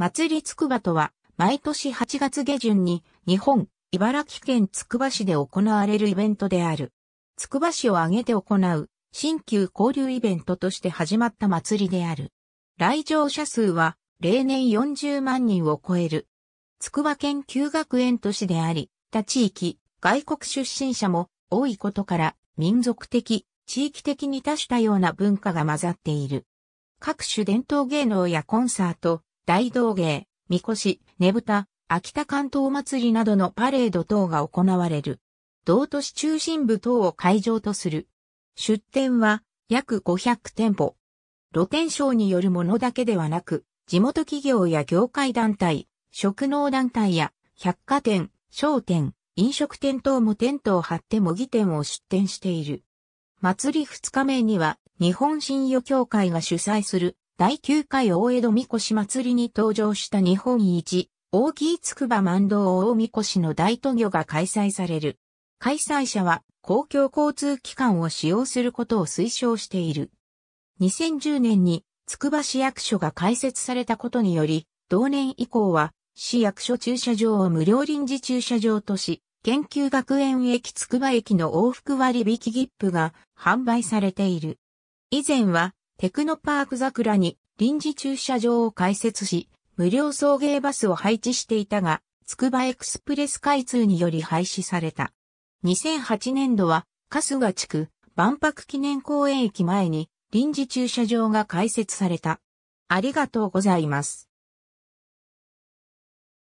祭りつくばとは、毎年8月下旬に、日本、茨城県つくば市で行われるイベントである。つくば市を挙げて行う、新旧交流イベントとして始まった祭りである。来場者数は、例年40万人を超える。つくば県旧学園都市であり、他地域、外国出身者も多いことから、民族的、地域的に多種多様な文化が混ざっている。各種伝統芸能やコンサート、大道芸、みこし、ねぶた、秋田関東祭りなどのパレード等が行われる。道都市中心部等を会場とする。出店は約500店舗。露天商によるものだけではなく、地元企業や業界団体、職能団体や百貨店、商店、飲食店等もテントを張って模擬店を出店している。祭り2日目には日本信用協会が主催する第9回大江戸こし祭りに登場した日本一、大きいつくば万道大こしの大都魚が開催される。開催者は公共交通機関を使用することを推奨している。2010年につくば市役所が開設されたことにより、同年以降は市役所駐車場を無料臨時駐車場とし、研究学園駅つくば駅の往復割引切符が販売されている。以前はテクノパーク桜に臨時駐車場を開設し、無料送迎バスを配置していたが、つくばエクスプレス開通により廃止された。2008年度は、春日地区万博記念公園駅前に臨時駐車場が開設された。ありがとうございます。